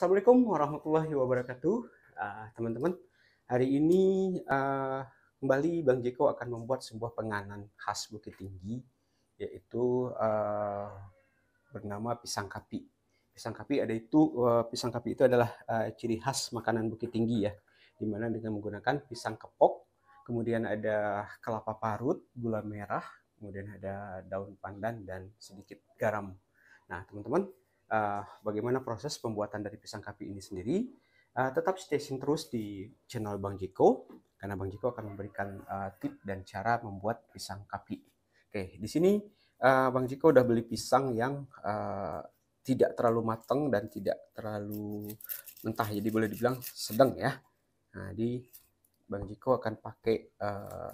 Assalamualaikum warahmatullahi wabarakatuh, teman ah, teman-teman. Hari ini uh, kembali Bang Jeko akan membuat sebuah penganan khas Bukit Tinggi, yaitu uh, bernama pisang kapi. Pisang kapi ada itu uh, pisang kapi itu adalah uh, ciri khas makanan Bukit Tinggi ya, dimana dengan menggunakan pisang kepok, kemudian ada kelapa parut, gula merah, kemudian ada daun pandan dan sedikit garam. Nah, teman-teman, uh, bagaimana proses pembuatan dari pisang kapi ini sendiri. Uh, tetap stay tune terus di channel Bang Jiko karena Bang Jiko akan memberikan uh, tip dan cara membuat pisang kapi. Oke, di sini uh, Bang Jiko udah beli pisang yang uh, tidak terlalu matang dan tidak terlalu mentah, jadi boleh dibilang sedang ya. Nah, di Bang Jiko akan pakai uh,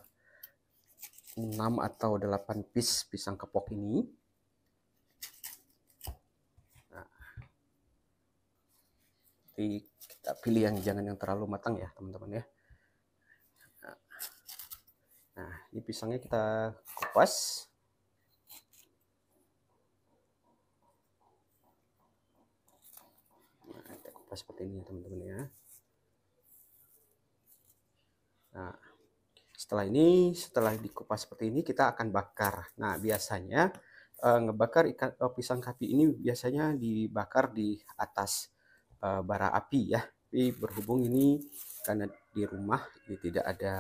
6 atau 8 piece pisang kepok ini jadi kita pilih yang jangan yang terlalu matang ya teman-teman ya nah ini pisangnya kita kupas nah, kita kupas seperti ini ya, teman-teman ya nah setelah ini setelah dikupas seperti ini kita akan bakar nah biasanya eh, ngebakar ikan eh, pisang kapi ini biasanya dibakar di atas uh, bara api ya tapi berhubung ini karena di rumah ini tidak ada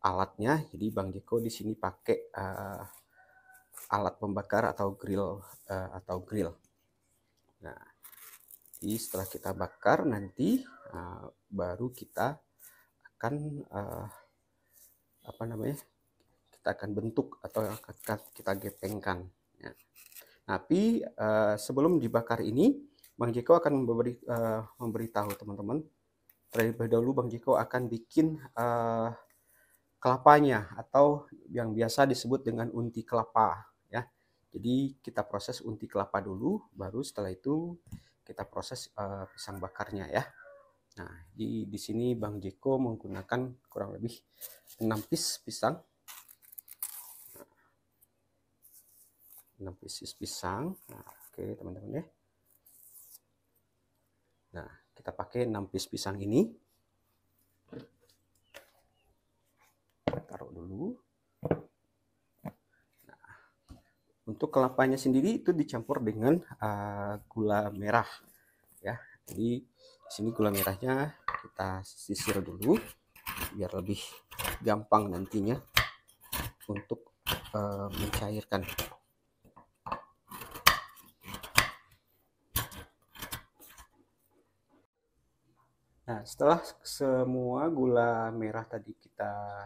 alatnya jadi Bang Jeko di sini pakai uh, alat pembakar atau grill uh, atau grill nah jadi setelah kita bakar nanti uh, baru kita akan uh, apa namanya kita akan bentuk atau akan kita gepengkan ya. tapi uh, sebelum dibakar ini Bang Jeko akan memberi, uh, memberitahu teman-teman. Terlebih dahulu Bang Jeko akan bikin uh, kelapanya atau yang biasa disebut dengan unti kelapa. ya. Jadi kita proses unti kelapa dulu, baru setelah itu kita proses uh, pisang bakarnya ya. Nah, di, di sini Bang Jeko menggunakan kurang lebih 6 pis pisang. 6 pis pisang. Nah, oke teman-teman ya kita pakai 6 piece pisang ini taruh dulu nah, untuk kelapanya sendiri itu dicampur dengan uh, gula merah ya jadi sini gula merahnya kita sisir dulu biar lebih gampang nantinya untuk uh, mencairkan Nah, setelah semua gula merah tadi kita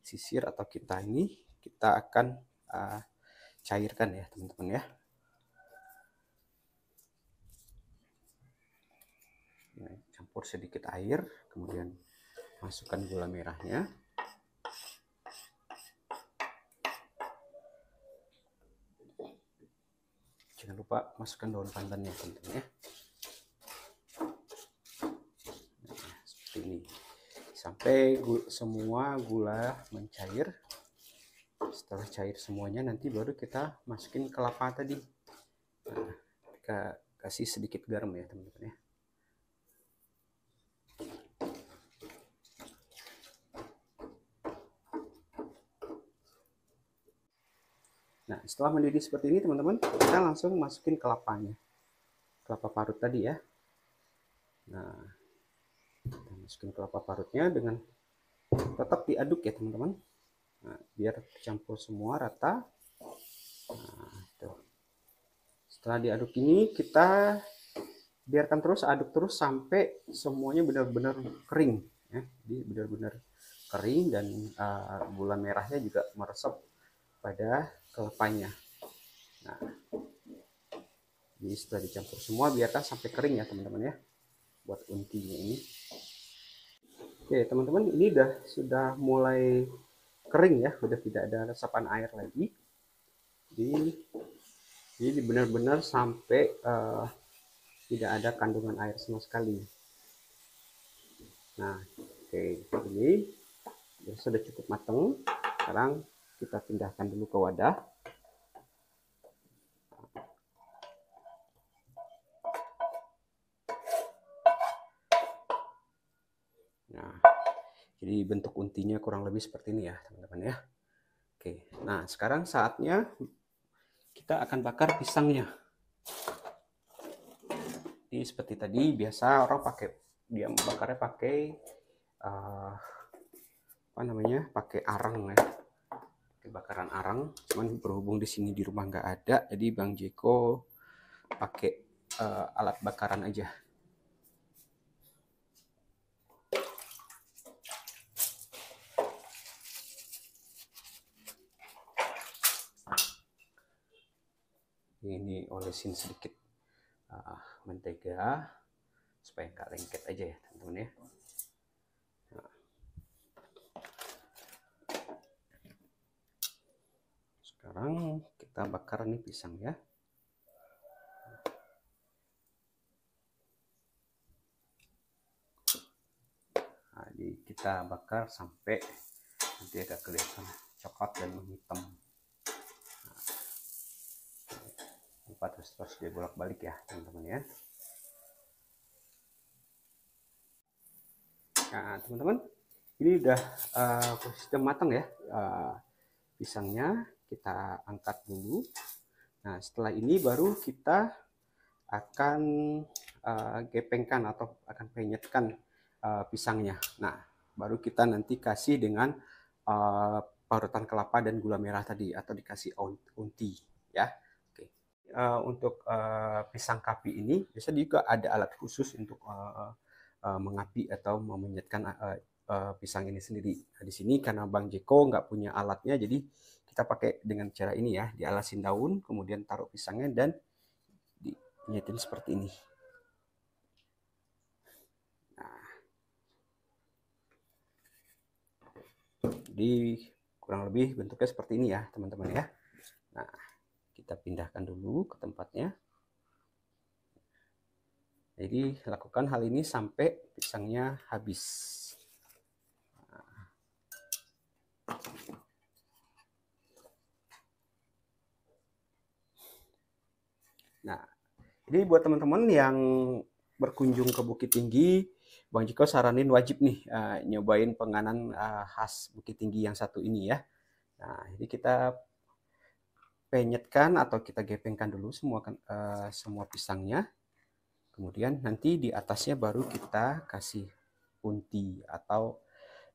sisir atau kita ini, kita akan uh, cairkan ya, teman-teman ya. Nah, campur sedikit air, kemudian masukkan gula merahnya. Jangan lupa masukkan daun pandannya, teman-teman ya. ini sampai gula, semua gula mencair setelah cair semuanya nanti baru kita masukin kelapa tadi nah, kita kasih sedikit garam ya teman-teman ya Nah, setelah mendidih seperti ini, teman-teman, kita langsung masukin kelapanya. Kelapa parut tadi ya. Nah, masukkan kelapa parutnya dengan tetap diaduk ya teman-teman nah, biar campur semua rata nah, tuh. setelah diaduk ini kita biarkan terus aduk terus sampai semuanya benar-benar kering ya jadi benar-benar kering dan uh, gula merahnya juga meresap pada kelapanya nah jadi setelah dicampur semua biarkan sampai kering ya teman-teman ya buat untinya ini Oke, teman-teman, ini udah sudah mulai kering ya, sudah tidak ada resapan air lagi. Jadi, ini benar-benar sampai uh, tidak ada kandungan air sama sekali. Nah, oke, ini sudah cukup matang. Sekarang kita pindahkan dulu ke wadah. Nah, jadi bentuk untinya kurang lebih seperti ini ya, teman-teman ya. Oke. Nah, sekarang saatnya kita akan bakar pisangnya. Ini seperti tadi biasa orang pakai dia bakarnya pakai uh, apa namanya? pakai arang ya. Pakai bakaran arang, cuman berhubung di sini di rumah nggak ada, jadi Bang Jeko pakai uh, alat bakaran aja. ini olesin sedikit uh, mentega supaya enggak lengket aja ya teman-teman ya nah. sekarang kita bakar nih pisang ya jadi nah, kita bakar sampai nanti agak kelihatan coklat dan menghitam lipat terus dia bolak balik ya teman-teman ya nah teman-teman ini udah uh, eh, sistem matang ya uh, pisangnya kita angkat dulu nah setelah ini baru kita akan uh, gepengkan atau akan penyetkan uh, pisangnya nah baru kita nanti kasih dengan uh, parutan kelapa dan gula merah tadi atau dikasih unti ya Eh, untuk uh, pisang kapi ini bisa juga ada alat khusus untuk uh, uh, mengapi atau memenyetkan uh, uh, pisang ini sendiri. Nah, di sini karena Bang Jeko nggak punya alatnya, jadi kita pakai dengan cara ini ya, dialasin daun, kemudian taruh pisangnya dan dinyetin seperti ini. Nah. Jadi kurang lebih bentuknya seperti ini ya, teman-teman ya. Nah kita pindahkan dulu ke tempatnya jadi lakukan hal ini sampai pisangnya habis nah. jadi buat teman-teman yang berkunjung ke Bukit Tinggi Bang Jiko saranin wajib nih uh, nyobain penganan uh, khas Bukit Tinggi yang satu ini ya. Nah, jadi kita penyetkan atau kita gepengkan dulu semua uh, semua pisangnya. Kemudian nanti di atasnya baru kita kasih unti atau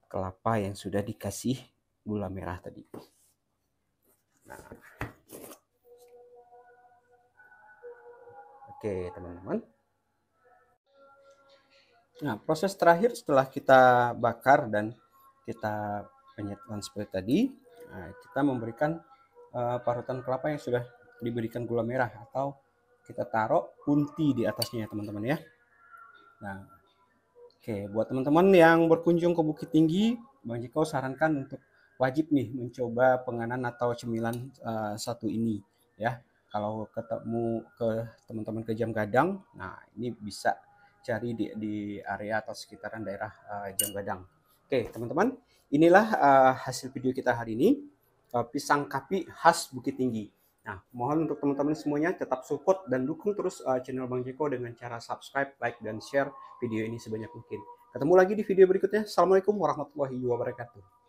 kelapa yang sudah dikasih gula merah tadi. Nah. Oke, teman-teman. Nah, proses terakhir setelah kita bakar dan kita penyetkan seperti tadi, nah, kita memberikan uh, parutan kelapa yang sudah diberikan gula merah atau kita taruh unti di atasnya ya teman-teman ya. Nah, oke buat teman-teman yang berkunjung ke Bukit Tinggi, Bang Jiko sarankan untuk wajib nih mencoba penganan atau cemilan uh, satu ini ya. Kalau ketemu ke teman-teman ke Jam Gadang, nah ini bisa cari di, di area atau sekitaran daerah uh, Jam Gadang. Oke teman-teman, inilah uh, hasil video kita hari ini. Eh, pisang kapi khas Bukit Tinggi. Nah, mohon untuk teman-teman semuanya tetap support dan dukung terus uh, channel Bang Jeko dengan cara subscribe, like, dan share video ini sebanyak mungkin. Ketemu lagi di video berikutnya. Assalamualaikum warahmatullahi wabarakatuh.